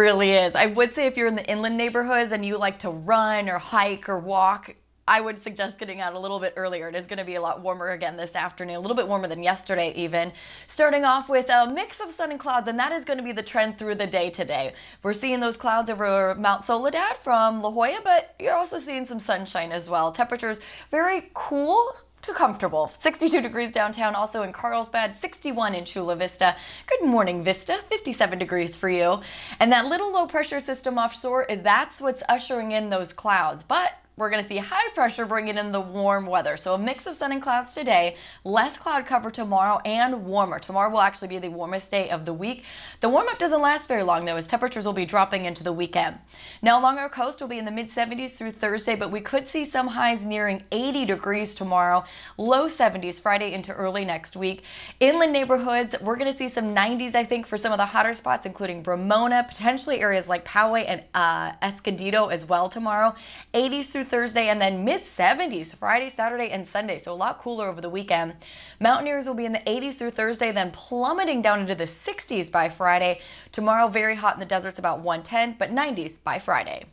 really is. I would say if you're in the inland neighborhoods and you like to run or hike or walk, I would suggest getting out a little bit earlier. It is going to be a lot warmer again this afternoon, a little bit warmer than yesterday even. Starting off with a mix of sun and clouds, and that is going to be the trend through the day today. We're seeing those clouds over Mount Soledad from La Jolla, but you're also seeing some sunshine as well. Temperatures very cool too comfortable. 62 degrees downtown, also in Carlsbad, 61 in Chula Vista. Good morning, Vista, 57 degrees for you. And that little low pressure system offshore is that's what's ushering in those clouds. But we're going to see high pressure bringing in the warm weather. So a mix of sun and clouds today, less cloud cover tomorrow, and warmer. Tomorrow will actually be the warmest day of the week. The warm up doesn't last very long though, as temperatures will be dropping into the weekend. Now along our coast, we'll be in the mid 70s through Thursday, but we could see some highs nearing 80 degrees tomorrow, low 70s Friday into early next week. Inland neighborhoods, we're going to see some 90s, I think, for some of the hotter spots, including Ramona, potentially areas like Poway and uh, Escondido as well tomorrow. 80s through Thursday, and then mid 70s Friday, Saturday, and Sunday. So a lot cooler over the weekend. Mountaineers will be in the 80s through Thursday, then plummeting down into the 60s by Friday. Tomorrow, very hot in the deserts, about 110, but 90s by Friday.